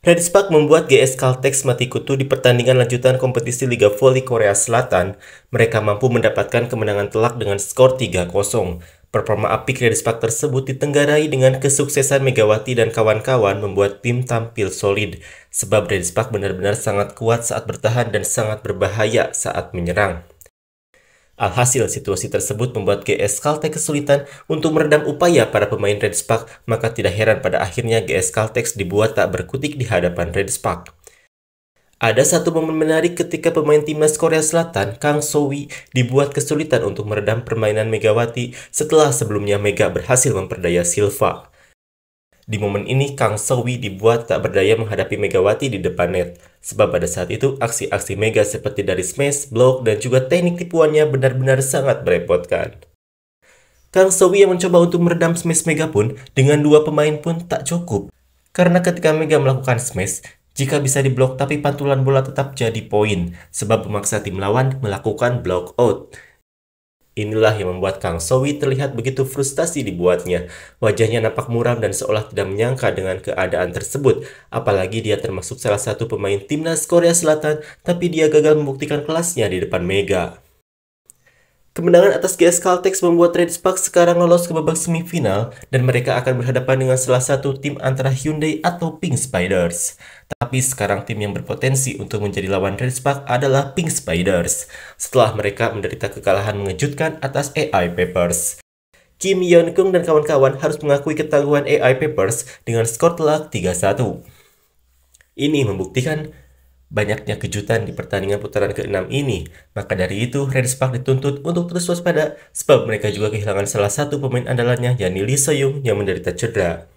Red Spark membuat GS Caltex mati kutu di pertandingan lanjutan kompetisi Liga Voli Korea Selatan. Mereka mampu mendapatkan kemenangan telak dengan skor 3-0. Performa apik Red Spark tersebut ditenggarai dengan kesuksesan Megawati dan kawan-kawan membuat tim tampil solid. Sebab Red Spark benar-benar sangat kuat saat bertahan dan sangat berbahaya saat menyerang. Alhasil, situasi tersebut membuat GS Kaltex kesulitan untuk meredam upaya para pemain Red Spark, maka tidak heran pada akhirnya GS Kaltex dibuat tak berkutik di hadapan Red Spark. Ada satu momen menarik ketika pemain timnas Korea Selatan, Kang Sowi, dibuat kesulitan untuk meredam permainan Megawati setelah sebelumnya Mega berhasil memperdaya Silva. Di momen ini, Kang Sowi dibuat tak berdaya menghadapi Megawati di depan net. Sebab pada saat itu, aksi-aksi Mega seperti dari smash, block, dan juga teknik tipuannya benar-benar sangat merepotkan. Kang Sowi yang mencoba untuk meredam smash Mega pun, dengan dua pemain pun tak cukup. Karena ketika Mega melakukan smash, jika bisa diblok tapi pantulan bola tetap jadi poin, sebab memaksa tim lawan melakukan block out. Inilah yang membuat Kang Sowi terlihat begitu frustasi dibuatnya. Wajahnya nampak muram dan seolah tidak menyangka dengan keadaan tersebut. Apalagi dia termasuk salah satu pemain timnas Korea Selatan, tapi dia gagal membuktikan kelasnya di depan Mega. Kemenangan atas GS Caltex membuat Red Spark sekarang lolos ke babak semifinal dan mereka akan berhadapan dengan salah satu tim antara Hyundai atau Pink Spiders. Tapi sekarang tim yang berpotensi untuk menjadi lawan Red Spark adalah Pink Spiders setelah mereka menderita kekalahan mengejutkan atas AI Papers. Kim Yeon Kung dan kawan-kawan harus mengakui ketangguhan AI Papers dengan skor telak 3-1. Ini membuktikan banyaknya kejutan di pertandingan putaran ke-6 ini. Maka dari itu, Red Spark dituntut untuk terus waspada sebab mereka juga kehilangan salah satu pemain andalannya yakni Lee Soyoung yang menderita cedera.